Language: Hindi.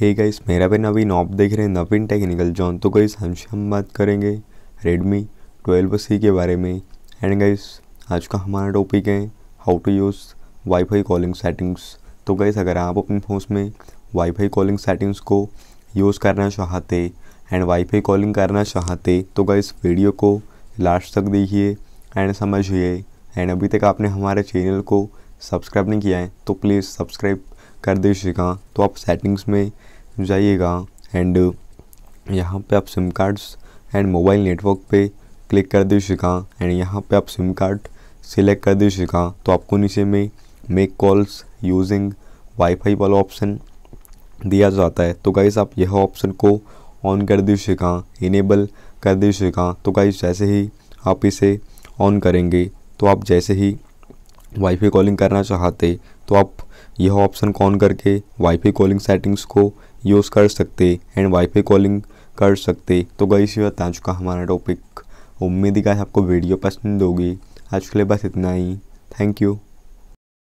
हे hey गाइस मेरा भी नवीन ऑप देख रहे हैं नवीन टेक्निकल जॉन तो गाइस से हम बात करेंगे रेडमी ट्वेल्व सी के बारे में एंड गाइस आज का हमारा टॉपिक है how to use wifi calling settings तो गाइस अगर आप अपने फोन में वाईफाई कॉलिंग सेटिंग्स को यूज़ करना चाहते एंड वाईफाई कॉलिंग करना चाहते तो गाइस वीडियो को लास्ट तक देखिए एंड समझिए एंड अभी तक आपने हमारे चैनल को सब्सक्राइब नहीं किया है तो प्लीज़ सब्सक्राइब कर दीजिएगा तो आप सेटिंग्स में जाइएगा एंड यहाँ पे आप SIM cards and mobile network पे क्लिक कर दीजिएगा एंड यहाँ पे आप सिम कार्ड सिलेक्ट कर दीजिएगा तो आपको नीचे में मेक कॉल्स यूजिंग वाईफाई वाला ऑप्शन दिया जाता है तो गाइज़ आप यह ऑप्शन को ऑन कर दीजिएगा इनेबल कर दीजिएगा तो गाइस जैसे ही आप इसे ऑन करेंगे तो आप जैसे ही वाईफाई कॉलिंग करना चाहते तो आप यह ऑप्शन कॉन करके वाईफाई कॉलिंग सेटिंग्स को यूज़ कर सकते एंड वाईफाई कॉलिंग कर सकते तो गई सी बता चुका हमारा टॉपिक उम्मीद ही का आपको वीडियो पसंद होगी आज के लिए बस इतना ही थैंक यू